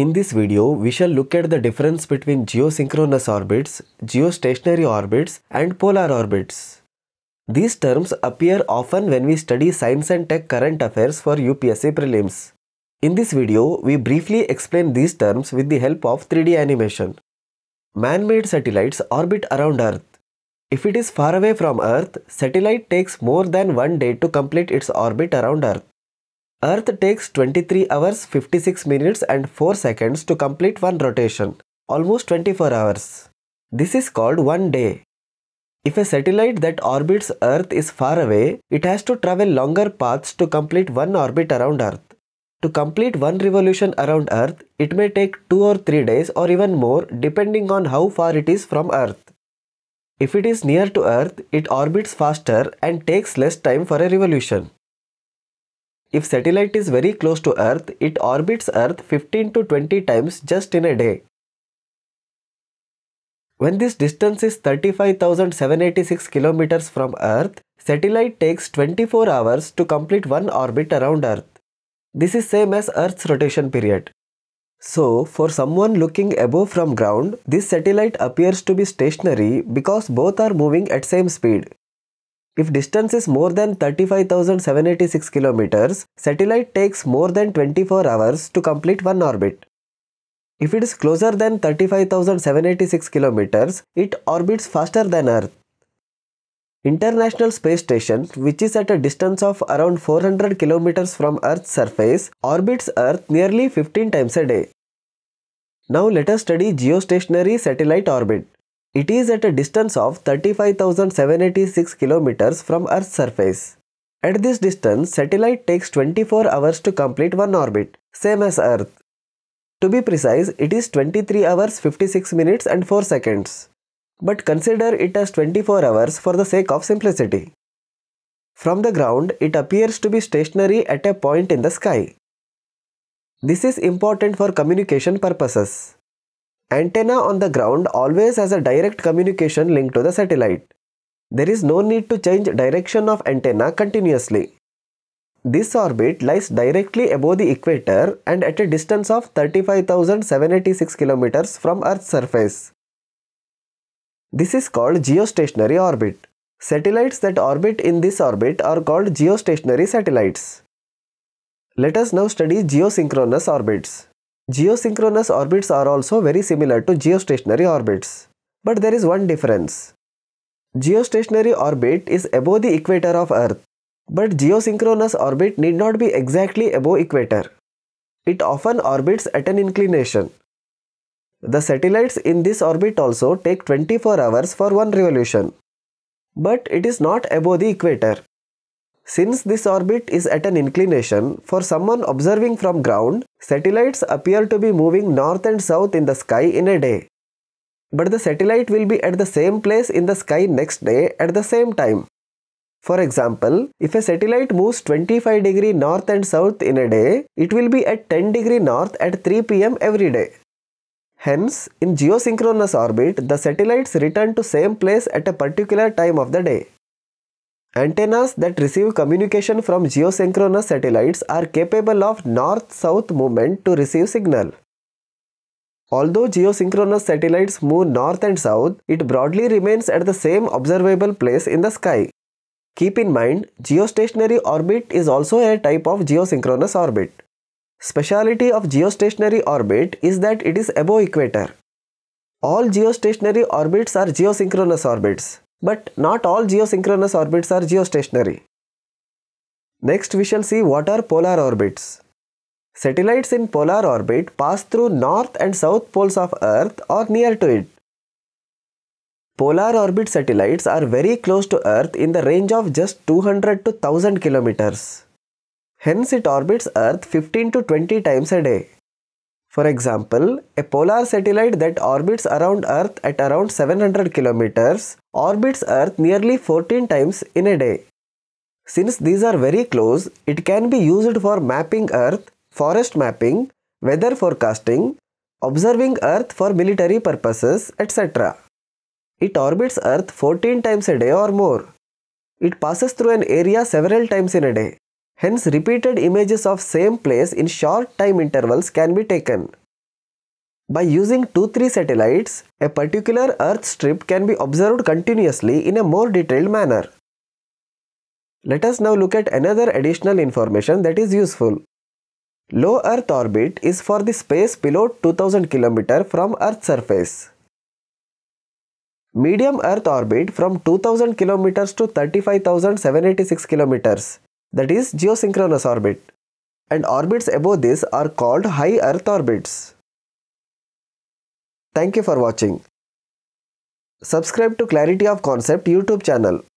In this video, we shall look at the difference between geosynchronous orbits, geostationary orbits and polar orbits. These terms appear often when we study science and tech current affairs for UPSC prelims. In this video, we briefly explain these terms with the help of 3D animation. Man-made satellites orbit around Earth. If it is far away from Earth, satellite takes more than one day to complete its orbit around Earth. Earth takes 23 hours 56 minutes and 4 seconds to complete one rotation, almost 24 hours. This is called one day. If a satellite that orbits Earth is far away, it has to travel longer paths to complete one orbit around Earth. To complete one revolution around Earth, it may take 2 or 3 days or even more depending on how far it is from Earth. If it is near to Earth, it orbits faster and takes less time for a revolution. If satellite is very close to Earth, it orbits Earth 15 to 20 times just in a day. When this distance is 35,786 kilometers from Earth, satellite takes 24 hours to complete one orbit around Earth. This is same as Earth's rotation period. So, for someone looking above from ground, this satellite appears to be stationary because both are moving at same speed. If distance is more than 35,786 kilometers, satellite takes more than 24 hours to complete one orbit. If it is closer than 35,786 kilometers, it orbits faster than Earth. International Space Station, which is at a distance of around 400 kilometers from Earth's surface, orbits Earth nearly 15 times a day. Now let us study geostationary satellite orbit. It is at a distance of 35,786 kilometers from Earth's surface. At this distance, satellite takes 24 hours to complete one orbit, same as Earth. To be precise, it is 23 hours 56 minutes and 4 seconds. But consider it as 24 hours for the sake of simplicity. From the ground, it appears to be stationary at a point in the sky. This is important for communication purposes. Antenna on the ground always has a direct communication link to the satellite. There is no need to change direction of antenna continuously. This orbit lies directly above the equator and at a distance of 35,786 km from Earth's surface. This is called geostationary orbit. Satellites that orbit in this orbit are called geostationary satellites. Let us now study geosynchronous orbits. Geosynchronous orbits are also very similar to geostationary orbits. But there is one difference. Geostationary orbit is above the equator of Earth. But geosynchronous orbit need not be exactly above equator. It often orbits at an inclination. The satellites in this orbit also take 24 hours for one revolution. But it is not above the equator. Since this orbit is at an inclination, for someone observing from ground, satellites appear to be moving north and south in the sky in a day. But the satellite will be at the same place in the sky next day at the same time. For example, if a satellite moves 25 degree north and south in a day, it will be at 10 degree north at 3 pm every day. Hence, in geosynchronous orbit, the satellites return to same place at a particular time of the day. Antennas that receive communication from geosynchronous satellites are capable of north-south movement to receive signal. Although geosynchronous satellites move north and south, it broadly remains at the same observable place in the sky. Keep in mind, geostationary orbit is also a type of geosynchronous orbit. Speciality of geostationary orbit is that it is above equator. All geostationary orbits are geosynchronous orbits. But not all geosynchronous orbits are geostationary. Next we shall see what are polar orbits. Satellites in polar orbit pass through north and south poles of Earth or near to it. Polar orbit satellites are very close to Earth in the range of just 200 to 1000 kilometers. Hence it orbits Earth 15 to 20 times a day. For example, a polar satellite that orbits around Earth at around 700 kilometers orbits Earth nearly 14 times in a day. Since these are very close, it can be used for mapping Earth, forest mapping, weather forecasting, observing Earth for military purposes, etc. It orbits Earth 14 times a day or more. It passes through an area several times in a day. Hence, repeated images of same place in short time intervals can be taken. By using 2-3 satellites, a particular Earth strip can be observed continuously in a more detailed manner. Let us now look at another additional information that is useful. Low Earth orbit is for the space below 2000 km from Earth's surface. Medium Earth orbit from 2000 km to 35786 km that is geosynchronous orbit and orbits above this are called high earth orbits. Thank you for watching. Subscribe to Clarity of Concept YouTube channel.